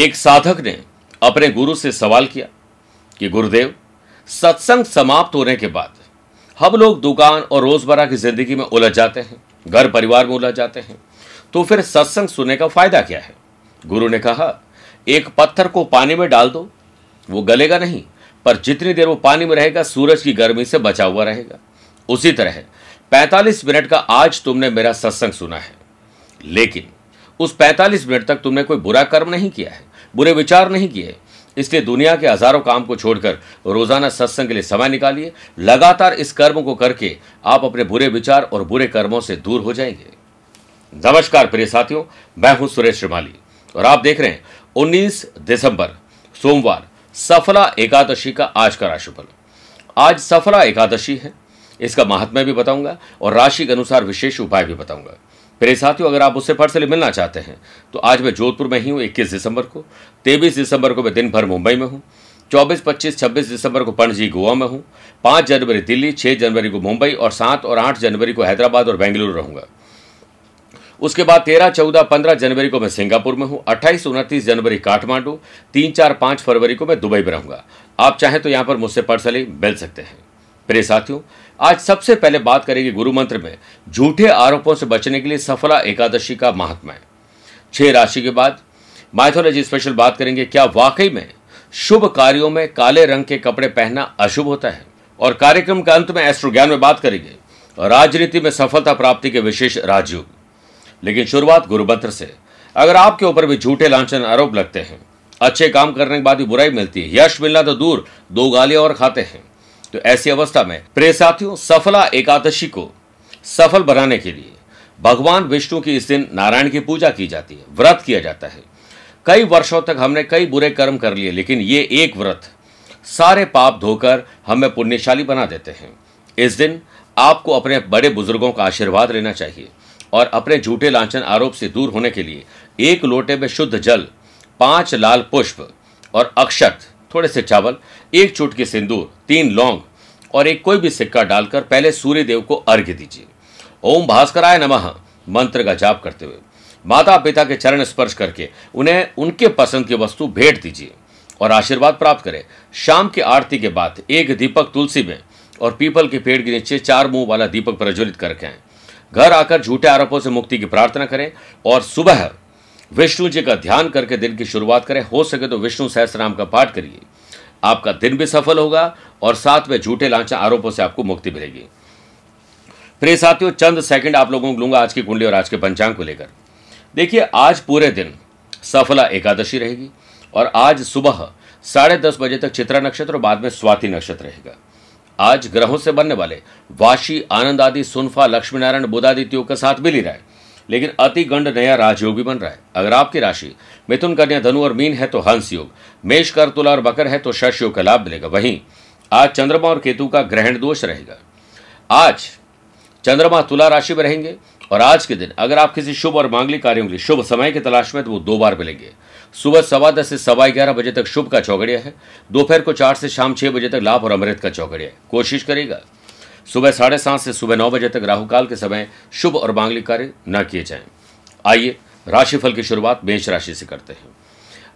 एक साधक ने अपने गुरु से सवाल किया कि गुरुदेव सत्संग समाप्त होने के बाद हम लोग दुकान और रोजमर्रा की जिंदगी में उलझ जाते हैं घर परिवार में उलझ जाते हैं तो फिर सत्संग सुनने का फायदा क्या है गुरु ने कहा एक पत्थर को पानी में डाल दो वो गलेगा नहीं पर जितनी देर वो पानी में रहेगा सूरज की गर्मी से बचा हुआ रहेगा उसी तरह 45 मिनट का आज तुमने मेरा सत्संग सुना है लेकिन उस 45 मिनट तक तुमने कोई बुरा कर्म नहीं किया है बुरे विचार नहीं किए इसलिए दुनिया के हजारों काम को छोड़कर रोजाना सत्संग के लिए समय निकालिए लगातार इस कर्म को करके आप अपने बुरे विचार और बुरे कर्मों से दूर हो जाएंगे नमस्कार प्रिय साथियों मैं हूं सुरेश श्रीमाली और आप देख रहे हैं 19 दिसंबर सोमवार सफला एकादशी का आज का राशिफल आज सफला एकादशी है इसका महात्म्य भी बताऊंगा और राशि के अनुसार विशेष उपाय भी बताऊंगा मेरे साथियों अगर आप उससे पर्सनली मिलना चाहते हैं तो आज मैं जोधपुर में ही हूँ इक्कीस दिसंबर को तेईस दिसंबर को मैं दिन भर मुंबई में हूँ चौबीस पच्चीस छब्बीस दिसंबर को पणजी गोवा में हूँ पाँच जनवरी दिल्ली छः जनवरी को मुंबई और सात और आठ जनवरी को हैदराबाद और बेंगलुरु रहूँगा उसके बाद तेरह चौदह पंद्रह जनवरी को मैं सिंगापुर में हूँ अट्ठाईस उनतीस जनवरी काठमांडू तीन चार पाँच फरवरी को मैं दुबई में रहूँगा आप चाहें तो यहाँ पर मुझसे पर्सनली मिल सकते हैं मेरे साथियों आज सबसे पहले बात करेंगे गुरु मंत्र में झूठे आरोपों से बचने के लिए सफला एकादशी का महात्मा है छह राशि के बाद माइथोलॉजी स्पेशल बात करेंगे क्या वाकई में शुभ कार्यों में काले रंग के कपड़े पहनना अशुभ होता है और कार्यक्रम के अंत में एस्ट्रो ज्ञान में बात करेंगे राजनीति में सफलता प्राप्ति के विशेष राजयोग लेकिन शुरुआत गुरु मंत्र से अगर आपके ऊपर भी झूठे लांछन आरोप लगते हैं अच्छे काम करने के बाद भी बुराई मिलती है यश मिलना तो दूर दो गालियां और खाते हैं तो ऐसी अवस्था में प्रे साथियों सफला एकादशी को सफल बनाने के लिए भगवान विष्णु की इस दिन नारायण की पूजा की जाती है व्रत किया जाता है कई वर्षों तक हमने कई बुरे कर्म कर लिए लेकिन ये एक व्रत सारे पाप धोकर हमें पुण्यशाली बना देते हैं इस दिन आपको अपने बड़े बुजुर्गों का आशीर्वाद लेना चाहिए और अपने झूठे लाछन आरोप से दूर होने के लिए एक लोटे में शुद्ध जल पांच लाल पुष्प और अक्षत थोड़े से चावल एक चुटकी सिंदूर तीन लौंग और एक कोई भी सिक्का डालकर पहले सूर्य देव को अर्घ्य दीजिए ओम भास्कराय नमः मंत्र का जाप करते हुए माता पिता के चरण स्पर्श करके उन्हें उनके पसंद की वस्तु भेंट दीजिए और आशीर्वाद प्राप्त करें शाम की आरती के बाद एक दीपक तुलसी में और पीपल के पेड़ के नीचे चार मुंह वाला दीपक प्रज्वलित करके आए घर आकर झूठे आरोपों से मुक्ति की प्रार्थना करें और सुबह विष्णु जी का ध्यान करके दिन की शुरुआत करें हो सके तो विष्णु सहस नाम का पाठ करिए आपका दिन भी सफल होगा और साथ में झूठे लांचा आरोपों से आपको मुक्ति मिलेगी प्रिय साथियों चंद सेकंड आप लोगों को लूंगा आज की कुंडली और आज के पंचांग को लेकर देखिए आज पूरे दिन सफला एकादशी रहेगी और आज सुबह साढ़े दस बजे तक चित्रा नक्षत्र और बाद में स्वाति नक्षत्र रहेगा आज ग्रहों से बनने वाले वाशी आनंद आदि सुनफा लक्ष्मीनारायण बुधादित्यों के साथ मिल ही रहा है लेकिन अति गंड नया राजयोग भी बन रहा है अगर आपकी राशि मिथुन कन्या धनु और मीन है तो हंस योग मेष कर तुला और बकर है तो शश योग का लाभ मिलेगा वहीं आज चंद्रमा और केतु का ग्रहण दोष रहेगा आज चंद्रमा तुला राशि में रहेंगे और आज के दिन अगर आप किसी शुभ और मांगलिक कार्यों के लिए शुभ समय की तलाश में तो वो दो बार मिलेंगे सुबह सवा दस से सवा ग्यारह बजे तक शुभ का चौगड़िया है दोपहर को चार से शाम छह बजे तक लाभ और अमृत का चौगड़िया है कोशिश करेगा सुबह साढ़े सात से सुबह नौ बजे तक राहुकाल के समय शुभ और मांगलिक कार्य न किए जाएं आइए राशिफल की शुरुआत मेष राशि से करते हैं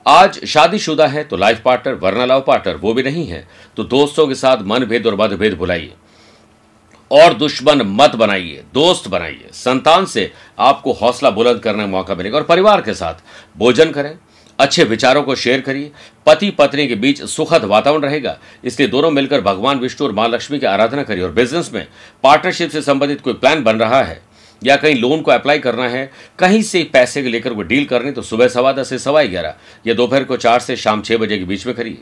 आज शादीशुदा है तो लाइफ पार्टनर वरना लव पार्टनर वो भी नहीं है तो दोस्तों के साथ मनभेद और मतभेद भुलाइए और दुश्मन मत बनाइए दोस्त बनाइए संतान से आपको हौसला बुलंद करने का मौका मिलेगा और परिवार के साथ भोजन करें अच्छे विचारों को शेयर करिए पति पत्नी के बीच सुखद वातावरण रहेगा इसलिए दोनों मिलकर भगवान विष्णु और माँ लक्ष्मी की आराधना करिए और बिजनेस में पार्टनरशिप से संबंधित कोई प्लान बन रहा है या कहीं लोन को अप्लाई करना है कहीं से पैसे लेकर वो डील करनी तो सुबह सवा दस से सवा ग्यारह या दोपहर को चार से शाम छः बजे के बीच में करिए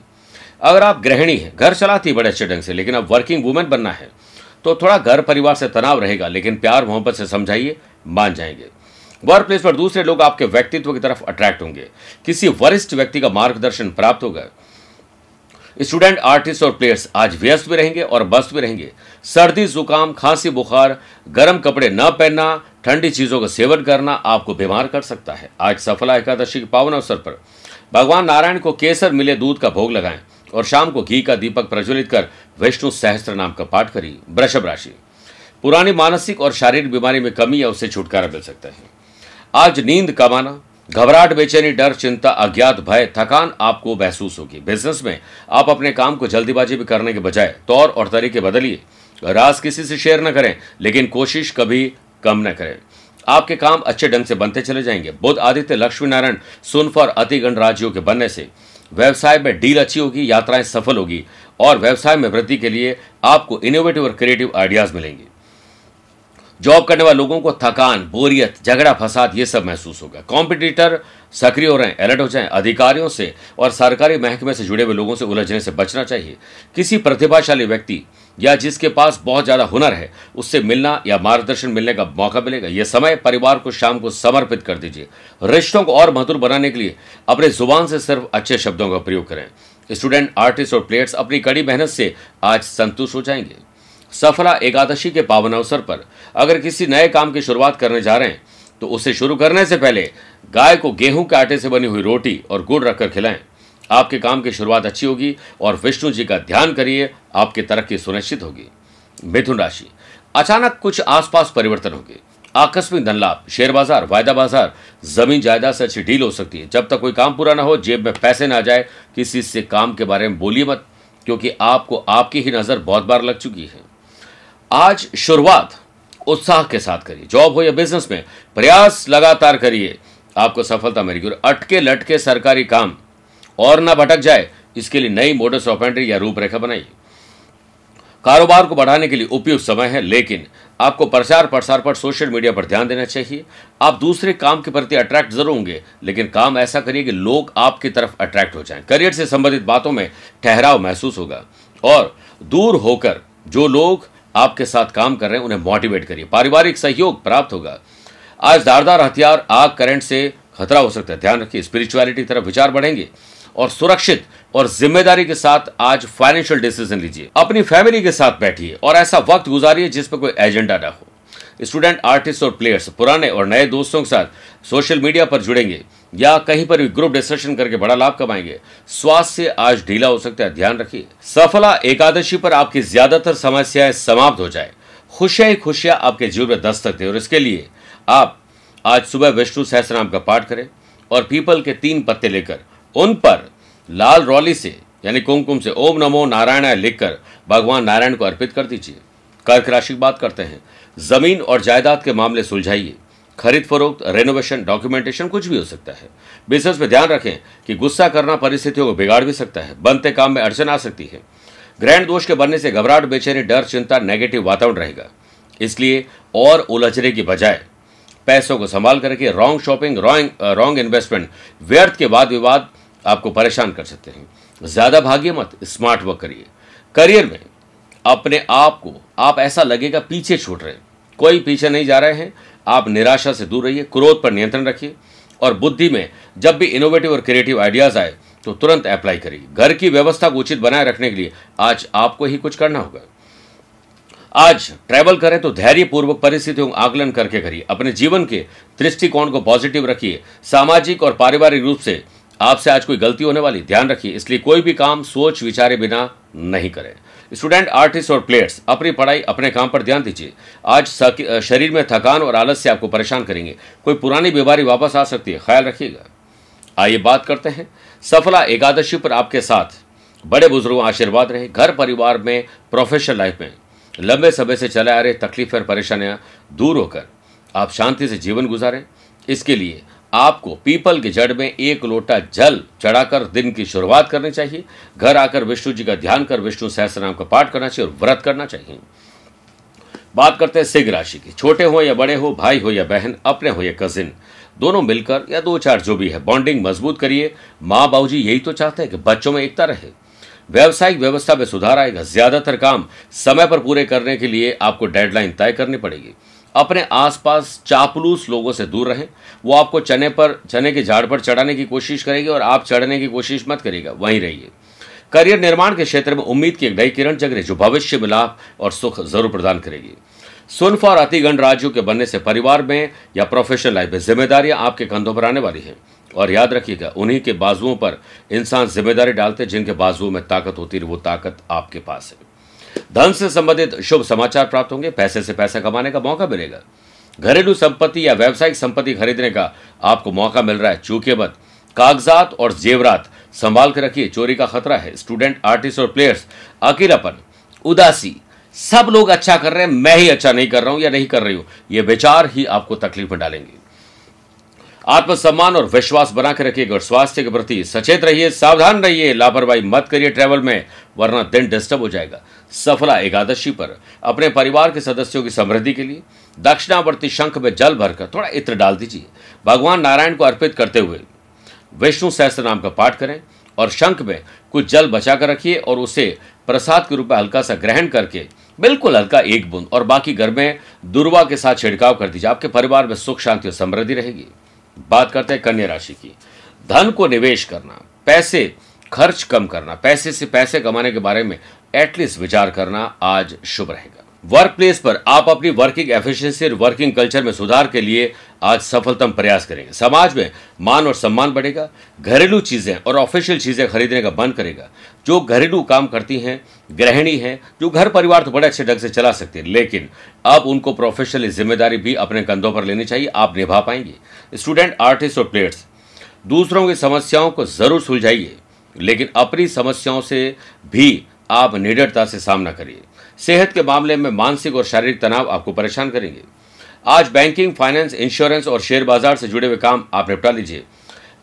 अगर आप गृहिणी हैं घर चलाती है बड़े अच्छे ढंग से लेकिन अब वर्किंग वुमेन बनना है तो थोड़ा घर परिवार से तनाव रहेगा लेकिन प्यार मोहब्बत से समझाइए मान जाएंगे वर्क प्लेस पर दूसरे लोग आपके व्यक्तित्व की तरफ अट्रैक्ट होंगे किसी वरिष्ठ व्यक्ति का मार्गदर्शन प्राप्त होगा स्टूडेंट आर्टिस्ट और प्लेयर्स आज व्यस्त भी रहेंगे और बस्त भी रहेंगे सर्दी जुकाम खांसी बुखार गर्म कपड़े न पहनना ठंडी चीजों का सेवन करना आपको बीमार कर सकता है आज सफला एकादशी के पावन अवसर पर भगवान नारायण को केसर मिले दूध का भोग लगाएं और शाम को घी का दीपक प्रज्वलित कर विष्णु सहस्त्र नाम का पाठ करिए वृषभ राशि पुरानी मानसिक और शारीरिक बीमारी में कमी या उससे छुटकारा मिल सकता है आज नींद कम आना घबराहट बेचैनी डर चिंता अज्ञात भय थकान आपको महसूस होगी बिजनेस में आप अपने काम को जल्दीबाजी भी करने के बजाय तौर और तरीके बदलिए रास किसी से शेयर न करें लेकिन कोशिश कभी कम न करें आपके काम अच्छे ढंग से बनते चले जाएंगे बुद्ध आदित्य लक्ष्मी नारायण सुनफ और अतिगण राज्यों के बनने से व्यवसाय में डील अच्छी होगी यात्राएं सफल होगी और व्यवसाय में वृद्धि के लिए आपको इनोवेटिव और क्रिएटिव आइडियाज मिलेंगे जॉब करने वाले लोगों को थकान बोरियत झगड़ा फसाद ये सब महसूस होगा कॉम्पिटिटर सक्रिय हो रहे हैं अलर्ट हो जाएं अधिकारियों से और सरकारी महकमे से जुड़े हुए लोगों से उलझने से बचना चाहिए किसी प्रतिभाशाली व्यक्ति या जिसके पास बहुत ज़्यादा हुनर है उससे मिलना या मार्गदर्शन मिलने का मौका मिलेगा यह समय परिवार को शाम को समर्पित कर दीजिए रिश्तों को और मधुर बनाने के लिए अपने जुबान से सिर्फ अच्छे शब्दों का प्रयोग करें स्टूडेंट आर्टिस्ट और प्लेयर्स अपनी कड़ी मेहनत से आज संतुष्ट हो जाएंगे सफला एकादशी के पावन अवसर पर अगर किसी नए काम की शुरुआत करने जा रहे हैं तो उसे शुरू करने से पहले गाय को गेहूं के आटे से बनी हुई रोटी और गुड़ रखकर खिलाएं आपके काम की शुरुआत अच्छी होगी और विष्णु जी का ध्यान करिए आपकी तरक्की सुनिश्चित होगी मिथुन राशि अचानक कुछ आसपास परिवर्तन होंगे आकस्मिक धन लाभ शेयर बाजार वायदा बाजार जमीन जायदाद से अच्छी डील हो सकती है जब तक कोई काम पूरा ना हो जेब में पैसे ना जाए किसी से काम के बारे में बोलिए मत क्योंकि आपको आपकी ही नज़र बहुत बार लग चुकी है आज शुरुआत उत्साह के साथ करिए जॉब हो या बिजनेस में प्रयास लगातार करिए आपको सफलता मिलेगी और अटके लटके सरकारी काम और ना भटक जाए इसके लिए नई मोटर ऑपेंड्री या रूपरेखा बनाइए कारोबार को बढ़ाने के लिए उपयुक्त समय है लेकिन आपको प्रचार प्रसार पर सोशल मीडिया पर ध्यान देना चाहिए आप दूसरे काम के प्रति अट्रैक्ट जरूर होंगे लेकिन काम ऐसा करिए कि लोग आपकी तरफ अट्रैक्ट हो जाएं करियर से संबंधित बातों में ठहराव महसूस होगा और दूर होकर जो लोग आपके साथ काम कर रहे हैं उन्हें मोटिवेट करिए पारिवारिक सहयोग प्राप्त होगा आज धारदार हथियार आग करंट से खतरा हो सकता है ध्यान रखिए स्पिरिचुअलिटी की तरफ विचार बढ़ेंगे और सुरक्षित और जिम्मेदारी के साथ आज फाइनेंशियल डिसीजन लीजिए अपनी फैमिली के साथ बैठिए और ऐसा वक्त गुजारिए जिस पर कोई एजेंडा ना हो स्टूडेंट आर्टिस्ट और प्लेयर्स पुराने और नए दोस्तों के साथ सोशल मीडिया पर जुड़ेंगे या कहीं पर भी ग्रुप डिस्कशन करके बड़ा लाभ कमाएंगे स्वास्थ्य आज ढीला हो सकता है ध्यान रखिए सफला एकादशी पर आपकी ज्यादातर समस्याएं समाप्त हो जाए खुशियां ही खुशियां आपके जीवन में दस्तक दे और इसके लिए आप आज सुबह विष्णु सहस नाम का पाठ करें और पीपल के तीन पत्ते लेकर उन पर लाल रौली से यानी कुमकुम से ओम नमो नारायण लिखकर भगवान नारायण को अर्पित कर दीजिए कर्क राशि की बात करते हैं जमीन और जायदाद के मामले सुलझाइए खरीद फरोख्त रेनोवेशन डॉक्यूमेंटेशन कुछ भी हो सकता है बिजनेस में ध्यान रखें कि गुस्सा करना परिस्थितियों को बिगाड़ भी सकता है बनते काम में अड़चन आ सकती है ग्रैंड दोष के बनने से घबराहट बेचैनी डर चिंता नेगेटिव वातावरण रहेगा इसलिए और उलझने की बजाय पैसों को संभाल करके wrong shopping wrong wrong investment व्यर्थ के वाद विवाद आपको परेशान कर सकते हैं ज़्यादा भागिए मत स्मार्ट वर्क करिए करियर में अपने आप को आप ऐसा लगेगा पीछे छूट रहे हैं कोई पीछे नहीं जा रहे हैं आप निराशा से दूर रहिए क्रोध पर नियंत्रण रखिए और बुद्धि में जब भी इनोवेटिव और क्रिएटिव आइडियाज़ आए तो तुरंत अप्लाई करिए घर की व्यवस्था को उचित बनाए रखने के लिए आज आपको ही कुछ करना होगा आज ट्रैवल करें तो धैर्यपूर्वक परिस्थितियों का आकलन करके करिए अपने जीवन के दृष्टिकोण को पॉजिटिव रखिए सामाजिक और पारिवारिक रूप से आपसे आज कोई गलती होने वाली ध्यान रखिए इसलिए कोई भी काम सोच विचारे बिना नहीं करें स्टूडेंट आर्टिस्ट और प्लेयर्स अपनी पढ़ाई अपने काम पर ध्यान दीजिए आज शरीर में थकान और आलस से आपको परेशान करेंगे कोई पुरानी बीमारी वापस आ सकती है ख्याल रखिएगा आइए बात करते हैं सफला एकादशी पर आपके साथ बड़े बुजुर्गों आशीर्वाद रहे घर परिवार में प्रोफेशनल लाइफ में लंबे समय से चले आ रहे तकलीफ और परेशानियां दूर होकर आप शांति से जीवन गुजारें इसके लिए आपको पीपल के जड़ में एक लोटा जल चढ़ाकर दिन की शुरुआत करनी चाहिए घर आकर विष्णु जी का ध्यान कर विष्णु सहस नाम का पाठ करना चाहिए और व्रत करना चाहिए बात करते हैं सिंह राशि की छोटे हो या बड़े हो भाई हो या बहन अपने हो या कजिन दोनों मिलकर या दो चार जो भी है बॉन्डिंग मजबूत करिए माँ बाबू जी यही तो चाहते हैं कि बच्चों में एकता रहे व्यावसायिक व्यवस्था में सुधार आएगा ज्यादातर काम समय पर पूरे करने के लिए आपको डेडलाइन तय करनी पड़ेगी अपने आसपास चापलूस लोगों से दूर रहें वो आपको चने पर चने के झाड़ पर चढ़ाने की कोशिश करेगी और आप चढ़ने की कोशिश मत करेगा वहीं रहिए करियर निर्माण के क्षेत्र में उम्मीद की एक नई किरण जग रही जो भविष्य में लाभ और सुख जरूर प्रदान करेगी सुनफ और अतिगण राज्यों के बनने से परिवार में या प्रोफेशनल लाइफ में जिम्मेदारियां आपके कंधों पर आने वाली हैं और याद रखिएगा उन्हीं के बाजुओं पर इंसान जिम्मेदारी डालते जिनके बाजुओं में ताकत होती है वो ताकत आपके पास है धन से संबंधित शुभ समाचार प्राप्त होंगे पैसे से पैसा कमाने का मौका मिलेगा घरेलू संपत्ति या व्यावसायिक संपत्ति खरीदने का आपको मौका मिल रहा है चूके मत कागजात और जेवरात संभाल के रखिए चोरी का खतरा है स्टूडेंट आर्टिस्ट और प्लेयर्स अकेलापन उदासी सब लोग अच्छा कर रहे हैं मैं ही अच्छा नहीं कर रहा हूं या नहीं कर रही हूं ये विचार ही आपको तकलीफ में डालेंगे आत्मसम्मान और विश्वास बनाकर रखिएगा और स्वास्थ्य के प्रति सचेत रहिए सावधान रहिए लापरवाही मत करिए ट्रैवल में वरना दिन डिस्टर्ब हो जाएगा सफला एकादशी पर अपने परिवार के सदस्यों की समृद्धि के लिए दक्षिणावर्ती शंख में जल भरकर थोड़ा इत्र डाल दीजिए भगवान नारायण को अर्पित करते हुए विष्णु सहस्त्र नाम का पाठ करें और शंख में कुछ जल बचा कर रखिए और उसे प्रसाद के रूप में हल्का सा ग्रहण करके बिल्कुल हल्का एक बूंद और बाकी घर में दुर्वा के साथ छिड़काव कर दीजिए आपके परिवार में सुख शांति और समृद्धि रहेगी बात करते हैं कन्या राशि की धन को निवेश करना पैसे खर्च कम करना पैसे से पैसे कमाने के बारे में एटलीस्ट विचार करना आज शुभ रहेगा वर्क प्लेस पर आप अपनी वर्किंग एफिशिएंसी और वर्किंग कल्चर में सुधार के लिए आज सफलतम प्रयास करेंगे समाज में मान और सम्मान बढ़ेगा घरेलू चीज़ें और ऑफिशियल चीज़ें खरीदने का बंद करेगा जो घरेलू काम करती हैं गृहिणी हैं जो घर परिवार तो बड़े अच्छे ढंग से चला सकते हैं लेकिन अब उनको प्रोफेशनली जिम्मेदारी भी अपने कंधों पर लेनी चाहिए आप निभा पाएंगे स्टूडेंट आर्टिस्ट और प्लेयर्स दूसरों की समस्याओं को ज़रूर सुलझाइए लेकिन अपनी समस्याओं से भी आप निडरता से सामना करिए सेहत के मामले में मानसिक और शारीरिक तनाव आपको परेशान करेंगे आज बैंकिंग फाइनेंस इंश्योरेंस और शेयर बाजार से जुड़े हुए काम आप निपटा लीजिए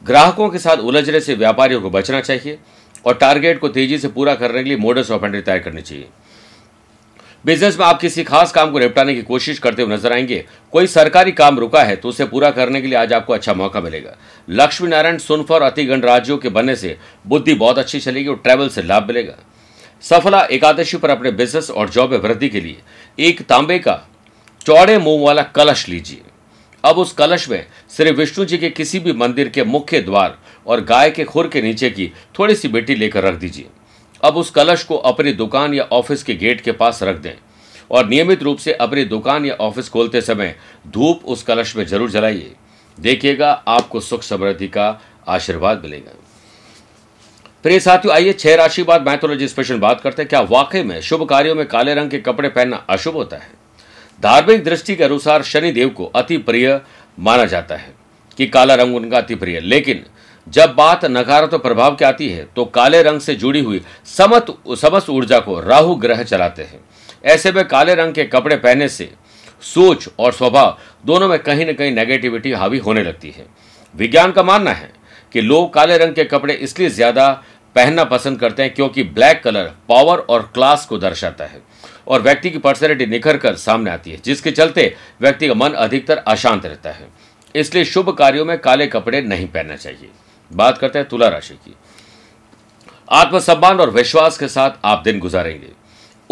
ग्राहकों के साथ उलझने से व्यापारियों को बचना चाहिए और टारगेट को तेजी से पूरा करने के लिए मोडस एंट्री तय करनी चाहिए बिजनेस में आप किसी खास काम को निपटाने की कोशिश करते हुए नजर आएंगे कोई सरकारी काम रुका है तो उसे पूरा करने के लिए आज आपको अच्छा मौका मिलेगा लक्ष्मी नारायण अतिगण राज्यों के बनने से बुद्धि बहुत अच्छी चलेगी और ट्रैवल से लाभ मिलेगा सफला एकादशी पर अपने बिजनेस और जॉब में वृद्धि के लिए एक तांबे का चौड़े मुंह वाला कलश लीजिए अब उस कलश में श्री विष्णु जी के किसी भी मंदिर के मुख्य द्वार और गाय के खुर के नीचे की थोड़ी सी बेटी लेकर रख दीजिए अब उस कलश को अपनी दुकान या ऑफिस के गेट के पास रख दें और नियमित रूप से अपनी दुकान या ऑफिस खोलते समय धूप उस कलश में जरूर जलाइए देखिएगा आपको सुख समृद्धि का आशीर्वाद मिलेगा प्रिय साथियों आइए छह राशि बाद मैथोलॉजी स्पेशल बात करते हैं क्या वाकई में शुभ कार्यों में काले रंग के कपड़े पहनना अशुभ होता है धार्मिक दृष्टि के अनुसार शनिदेव को अति प्रिय माना जाता है कि काला रंग उनका अति प्रिय लेकिन जब बात नकारात्मक प्रभाव की आती है तो काले रंग से जुड़ी हुई समत समस्त ऊर्जा को राहु ग्रह चलाते हैं ऐसे में काले रंग के कपड़े पहनने से सोच और स्वभाव दोनों में कहीं न कहीं नेगेटिविटी हावी होने लगती है विज्ञान का मानना है कि लोग काले रंग के कपड़े इसलिए ज़्यादा पहनना पसंद करते हैं क्योंकि ब्लैक कलर पावर और क्लास को दर्शाता है और व्यक्ति की पर्सनैलिटी निखर कर सामने आती है जिसके चलते व्यक्ति का मन अधिकतर अशांत रहता है इसलिए शुभ कार्यों में काले कपड़े नहीं पहनना चाहिए बात करते हैं तुला राशि की आत्मसम्मान और विश्वास के साथ आप दिन गुजारेंगे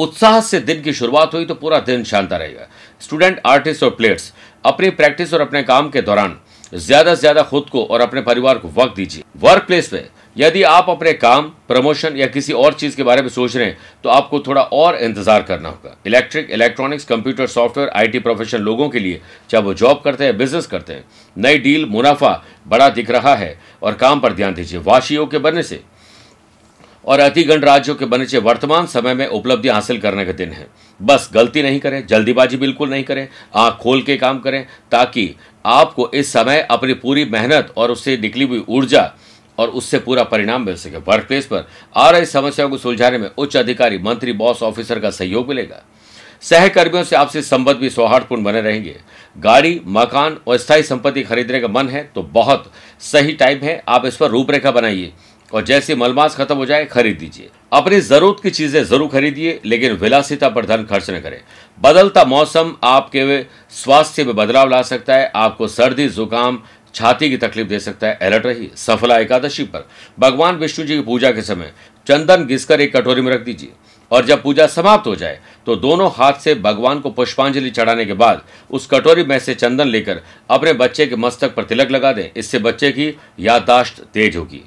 उत्साह से दिन की शुरुआत हुई तो पूरा दिन शांत रहेगा स्टूडेंट आर्टिस्ट और प्लेयर्स अपनी प्रैक्टिस और अपने काम के दौरान ज्यादा से ज्यादा खुद को और अपने परिवार को वक्त दीजिए वर्क प्लेस पे यदि आप अपने काम प्रमोशन या किसी और चीज के बारे में सोच रहे हैं तो आपको थोड़ा और इंतजार करना होगा electric electronics computer software IT profession लोगों के लिए चाहे वो जॉब करते हैं बिजनेस करते हैं नई डील मुनाफा बड़ा दिख रहा है और काम पर ध्यान दीजिए वाशियों के बनने से और अतिगण राज्यों के बनचे वर्तमान समय में उपलब्धि हासिल करने का दिन है बस गलती नहीं करें जल्दीबाजी बिल्कुल नहीं करें आँख खोल के काम करें ताकि आपको इस समय अपनी पूरी मेहनत और उससे निकली हुई ऊर्जा और उससे पूरा परिणाम मिल सके वर्क प्लेस पर आ रही समस्याओं को सुलझाने में उच्च अधिकारी मंत्री बॉस ऑफिसर का सहयोग मिलेगा सहकर्मियों से आपसे संबंध भी सौहार्दपूर्ण बने रहेंगे गाड़ी मकान और स्थायी संपत्ति खरीदने का मन है तो बहुत सही टाइम है आप इस पर रूपरेखा बनाइए और जैसे मलमास खत्म हो जाए खरीद दीजिए अपनी जरूरत की चीजें जरूर खरीदिए लेकिन विलासिता पर धन खर्च न करें बदलता मौसम आपके स्वास्थ्य में बदलाव ला सकता है आपको सर्दी जुकाम छाती की तकलीफ दे सकता है अलर्ट रही सफला एकादशी पर भगवान विष्णु जी की पूजा के समय चंदन घिसकर एक कटोरी में रख दीजिए और जब पूजा समाप्त हो जाए तो दोनों हाथ से भगवान को पुष्पांजलि चढ़ाने के बाद उस कटोरी में से चंदन लेकर अपने बच्चे के मस्तक पर तिलक लगा दें इससे बच्चे की याददाश्त तेज होगी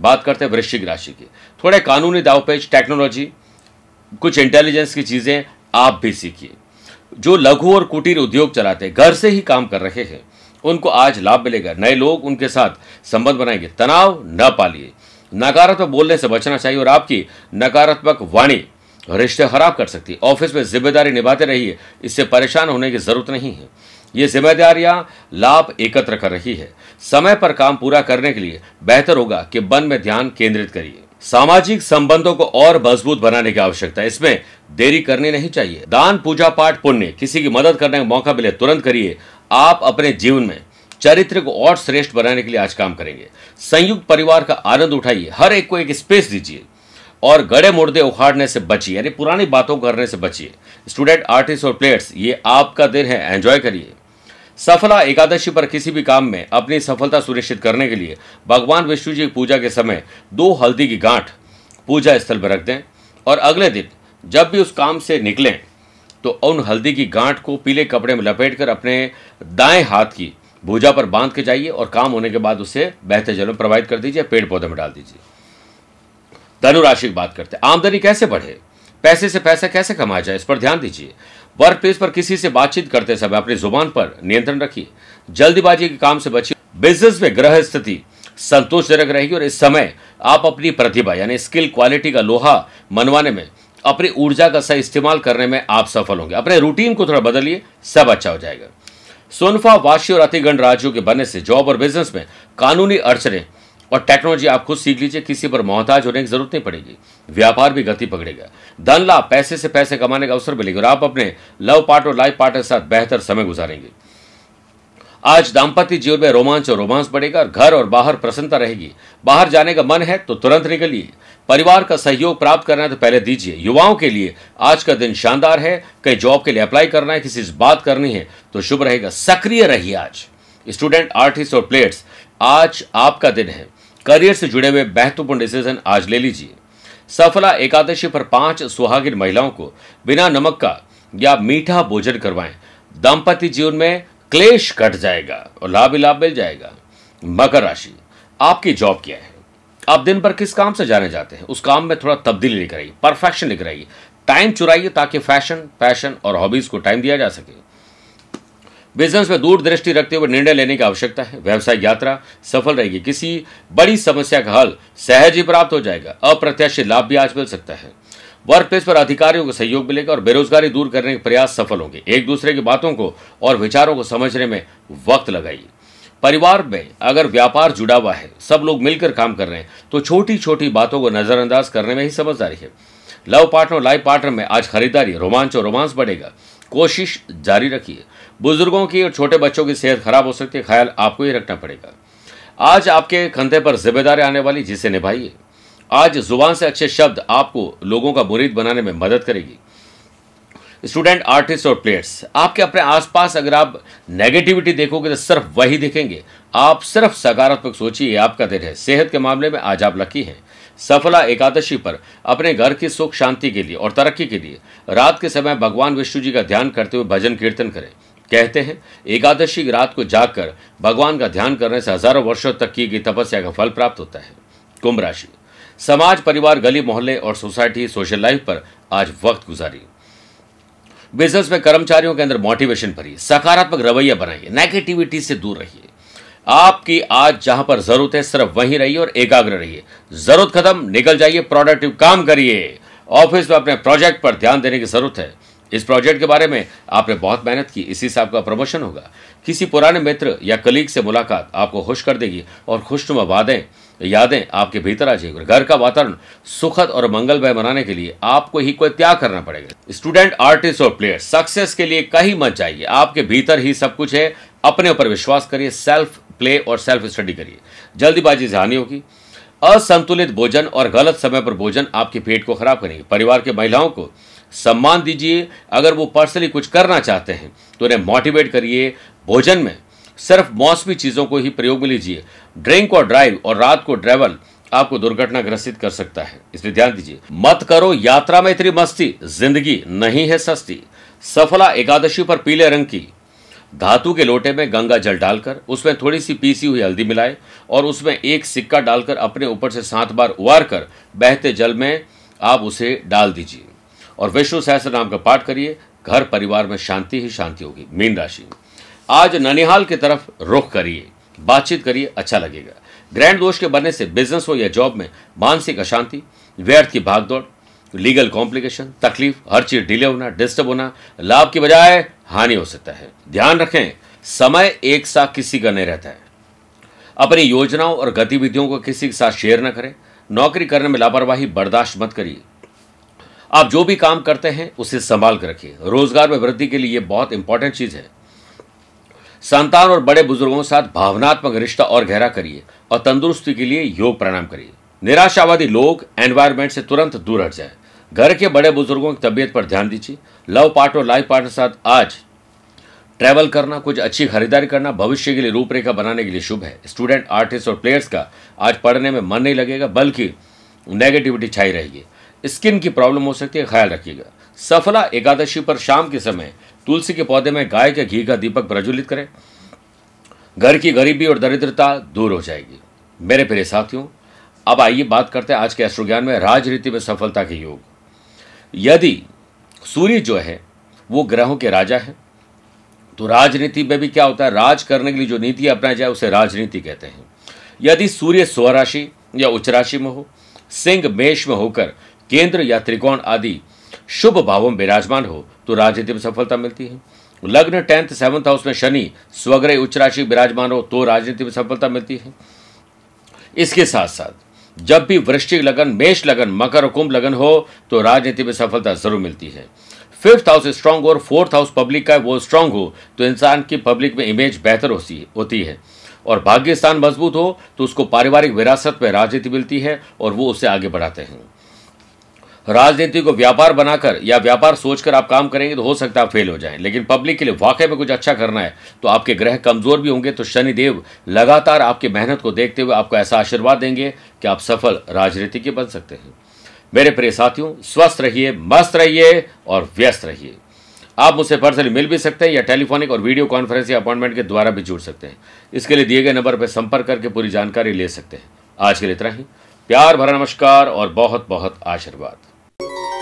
बात करते हैं वृश्चिक राशि की थोड़े कानूनी दावपेच टेक्नोलॉजी कुछ इंटेलिजेंस की चीज़ें आप भी सीखिए जो लघु और कुटीर उद्योग चलाते हैं घर से ही काम कर रहे हैं उनको आज लाभ मिलेगा नए लोग उनके साथ संबंध बनाएंगे तनाव न पालिए नकारात्मक बोलने से बचना चाहिए और आपकी नकारात्मक वाणी रिश्ते खराब कर सकती है ऑफिस में जिम्मेदारी निभाते रहिए इससे परेशान होने की जरूरत नहीं है ये जिम्मेदारियां लाभ एकत्र कर रही है समय पर काम पूरा करने के लिए बेहतर होगा कि वन में ध्यान केंद्रित करिए सामाजिक संबंधों को और मजबूत बनाने की आवश्यकता है इसमें देरी करनी नहीं चाहिए दान पूजा पाठ पुण्य किसी की मदद करने का मौका मिले तुरंत करिए आप अपने जीवन में चरित्र को और श्रेष्ठ बनाने के लिए आज काम करेंगे संयुक्त परिवार का आनंद उठाइए हर एक को एक स्पेस दीजिए और गड़े मुर्दे उखाड़ने से बचिए यानी पुरानी बातों करने से बचिए स्टूडेंट आर्टिस्ट और प्लेयर्स ये आपका दिन है एंजॉय करिए सफला एकादशी पर किसी भी काम में अपनी सफलता सुनिश्चित करने के लिए भगवान विष्णु जी की पूजा के समय दो हल्दी की गांठ पूजा स्थल पर रख दें और अगले दिन जब भी उस काम से निकलें तो उन हल्दी की गांठ को पीले कपड़े में लपेटकर अपने दाएं हाथ की भूजा पर बांध के जाइए और काम होने के बाद उसे बहते जल में प्रवाहित कर दीजिए पेड़ पौधे में डाल दीजिए धनुराशि की बात करते हैं आमदनी कैसे बढ़े पैसे से पैसा कैसे कमाया जाए इस पर ध्यान दीजिए वर्क प्लेस पर किसी से बातचीत करते समय अपनी जुबान पर नियंत्रण रखिए जल्दीबाजी के काम से बचिए बिजनेस में ग्रह स्थिति संतोषजनक रहेगी और इस समय आप अपनी प्रतिभा यानी स्किल क्वालिटी का लोहा मनवाने में अपनी ऊर्जा का सही इस्तेमाल करने में आप सफल होंगे अपने रूटीन को थोड़ा बदलिए सब अच्छा हो जाएगा सोनफा वाशी और अतिगण राज्यों के बनने से जॉब और बिजनेस में कानूनी अड़चने और टेक्नोलॉजी आप खुद सीख लीजिए किसी पर मोहताज होने की जरूरत नहीं पड़ेगी व्यापार भी गति पकड़ेगा धन लाभ पैसे से पैसे कमाने का अवसर मिलेगा और आप अपने लव पार्ट और लाइफ पार्टनर के साथ बेहतर समय गुजारेंगे आज दाम्पत्य जीवन में रोमांच और रोमांस बढ़ेगा और घर और बाहर प्रसन्नता रहेगी बाहर जाने का मन है तो तुरंत निकलिए परिवार का सहयोग प्राप्त करना है तो पहले दीजिए युवाओं के लिए आज का दिन शानदार है कहीं जॉब के लिए अप्लाई करना है किसी से बात करनी है तो शुभ रहेगा सक्रिय रहिए आज स्टूडेंट आर्टिस्ट और प्लेयर्स आज आपका दिन है करियर से जुड़े हुए महत्वपूर्ण डिसीजन आज ले लीजिए सफला एकादशी पर पांच सुहागिन महिलाओं को बिना नमक का या मीठा भोजन करवाएं दाम्पत्य जीवन में क्लेश कट जाएगा और लाभ ही लाभ मिल जाएगा मकर राशि आपकी जॉब क्या है आप दिन भर किस काम से जाने जाते हैं उस काम में थोड़ा तब्दीली लेकर रही परफेक्शन लेकर रही टाइम चुराइए ताकि फैशन पैशन और हॉबीज को टाइम दिया जा सके बिजनेस में दूरदृष्टि रखते हुए निर्णय लेने की आवश्यकता है व्यवसाय यात्रा सफल रहेगी किसी बड़ी समस्या का हल सहज ही प्राप्त हो जाएगा अप्रत्याशित लाभ भी आज मिल सकता है वर्क प्लेस पर अधिकारियों को सहयोग मिलेगा और बेरोजगारी दूर करने के प्रयास सफल होंगे एक दूसरे की बातों को और विचारों को समझने में वक्त लगाइए परिवार में अगर व्यापार जुड़ा हुआ है सब लोग मिलकर काम कर रहे हैं तो छोटी छोटी बातों को नजरअंदाज करने में ही समझदारी है लव पार्टनर और लाइफ पार्टनर में आज खरीदारी रोमांच और रोमांस बढ़ेगा कोशिश जारी रखिए बुजुर्गों की और छोटे बच्चों की सेहत खराब हो सकती है ख्याल आपको ही रखना पड़ेगा आज आपके कंधे पर जिम्मेदारी आने वाली जिसे निभाइए आज जुबान से अच्छे शब्द आपको लोगों का मुरीद बनाने में मदद करेगी स्टूडेंट आर्टिस्ट और प्लेयर्स आपके अपने आसपास अगर आप नेगेटिविटी देखोगे तो सिर्फ वही दिखेंगे आप सिर्फ सकारात्मक सोचिए आपका दिन है सेहत के मामले में आज आप लकी हैं सफला एकादशी पर अपने घर की सुख शांति के लिए और तरक्की के लिए रात के समय भगवान विष्णु जी का ध्यान करते हुए भजन कीर्तन करें कहते हैं एकादशी की रात को जाकर भगवान का ध्यान करने से हजारों वर्षों तक की गई तपस्या का फल प्राप्त होता है कुंभ राशि समाज परिवार गली मोहल्ले और सोसाइटी सोशल लाइफ पर आज वक्त गुजारी बिजनेस में कर्मचारियों के अंदर मोटिवेशन भरी सकारात्मक रवैया बनाइए नेगेटिविटी से दूर रहिए आपकी आज जहां पर जरूरत है सिर्फ वहीं रहिए और एकाग्र रहिए जरूरत खत्म निकल जाइए प्रोडक्टिव काम करिए ऑफिस में अपने प्रोजेक्ट पर ध्यान देने की जरूरत है इस प्रोजेक्ट के बारे में आपने बहुत मेहनत की इसी से आपका प्रमोशन होगा किसी पुराने मित्र या कलीग से मुलाकात आपको खुश कर देगी और खुशनुमा वादें यादें आपके भीतर आ जाएगी घर का वातावरण सुखद और मंगलमय बनाने के लिए आपको ही कोई त्याग करना पड़ेगा स्टूडेंट आर्टिस्ट और प्लेयर सक्सेस के लिए कहीं मत जाइए आपके भीतर ही सब कुछ है अपने ऊपर विश्वास करिए सेल्फ प्ले और सेल्फ स्टडी करिए जल्दीबाजी से हानि होगी असंतुलित भोजन और गलत समय पर भोजन आपके पेट को खराब करेंगे परिवार के महिलाओं को सम्मान दीजिए अगर वो पर्सनली कुछ करना चाहते हैं तो उन्हें मोटिवेट करिए भोजन में सिर्फ मौसमी चीज़ों को ही प्रयोग में लीजिए ड्रिंक और ड्राइव और रात को ड्रेवल आपको दुर्घटना ग्रसित कर सकता है इसलिए ध्यान दीजिए मत करो यात्रा में इतनी मस्ती जिंदगी नहीं है सस्ती सफला एकादशी पर पीले रंग की धातु के लोटे में गंगा जल डालकर उसमें थोड़ी सी पीसी हुई हल्दी मिलाए और उसमें एक सिक्का डालकर अपने ऊपर से सात बार उबार कर बहते जल में आप उसे डाल दीजिए और विष्णु सहस्त्र नाम का पाठ करिए घर परिवार में शांति ही शांति होगी मीन राशि आज ननिहाल की तरफ रुख करिए बातचीत करिए अच्छा लगेगा ग्रैंड दोष के बनने से बिजनेस हो या जॉब में मानसिक अशांति व्यर्थ की भागदौड़ लीगल कॉम्प्लिकेशन तकलीफ हर चीज डिले होना डिस्टर्ब होना लाभ की बजाय हानि हो सकता है ध्यान रखें समय एक साथ किसी का नहीं रहता है अपनी योजनाओं और गतिविधियों को किसी के साथ शेयर न करें नौकरी करने में लापरवाही बर्दाश्त मत करिए आप जो भी काम करते हैं उसे संभाल कर रखिए रोजगार में वृद्धि के लिए यह बहुत इंपॉर्टेंट चीज़ है संतान और बड़े बुजुर्गों के साथ भावनात्मक रिश्ता और गहरा करिए और तंदुरुस्ती के लिए योग प्रणाम करिए निराशावादी लोग एनवायरमेंट से तुरंत दूर हट जाए घर के बड़े बुजुर्गों की तबीयत पर ध्यान दीजिए लव पार्ट और लाइफ पार्टनर साथ आज ट्रैवल करना कुछ अच्छी खरीदारी करना भविष्य के लिए रूपरेखा बनाने के लिए शुभ है स्टूडेंट आर्टिस्ट और प्लेयर्स का आज पढ़ने में मन नहीं लगेगा बल्कि नेगेटिविटी छाई रहेगी स्किन की प्रॉब्लम हो सकती है ख्याल रखिएगा सफला एकादशी पर शाम के समय तुलसी के पौधे में गाय के घी का दीपक प्रज्वलित करें घर की गरीबी और दरिद्रता दूर हो जाएगी मेरे प्रिय साथियों अब आइए बात करते हैं आज के अश्रु ज्ञान में राजनीति में सफलता के योग यदि सूर्य जो है वो ग्रहों के राजा है तो राजनीति में भी क्या होता है राज करने के लिए जो नीति अपनाई जाए उसे राजनीति कहते हैं यदि सूर्य स्वराशि या उच्च राशि में हो सिंह मेष में होकर केंद्र या त्रिकोण आदि शुभ भावों में विराजमान हो तो राजनीति में सफलता मिलती है लग्न टेंथ सेवंथ हाउस में शनि स्वग्रह उच्च राशि विराजमान हो तो राजनीति में सफलता मिलती है इसके साथ साथ जब भी वृश्चिक लगन मेष लगन मकर और कुंभ लगन हो तो राजनीति में सफलता जरूर मिलती है फिफ्थ हाउस स्ट्रांग हो और फोर्थ हाउस पब्लिक का वो स्ट्रांग हो तो इंसान की पब्लिक में इमेज बेहतर होती है और भाग्य स्थान मजबूत हो तो उसको पारिवारिक विरासत में राजनीति मिलती है और वो उसे आगे बढ़ाते हैं राजनीति को व्यापार बनाकर या व्यापार सोचकर आप काम करेंगे तो हो सकता है आप फेल हो जाएं लेकिन पब्लिक के लिए वाकई में कुछ अच्छा करना है तो आपके ग्रह कमजोर भी होंगे तो शनिदेव लगातार आपकी मेहनत को देखते हुए आपको ऐसा आशीर्वाद देंगे कि आप सफल राजनीति के बन सकते हैं मेरे प्रिय साथियों स्वस्थ रहिए मस्त रहिए और व्यस्त रहिए आप मुझसे पर्सनली मिल भी सकते हैं या टेलीफोनिक और वीडियो कॉन्फ्रेंस या अपॉइंटमेंट के द्वारा भी जुड़ सकते हैं इसके लिए दिए गए नंबर पर संपर्क करके पूरी जानकारी ले सकते हैं आज के लिए इतना ही प्यार भरा नमस्कार और बहुत बहुत आशीर्वाद you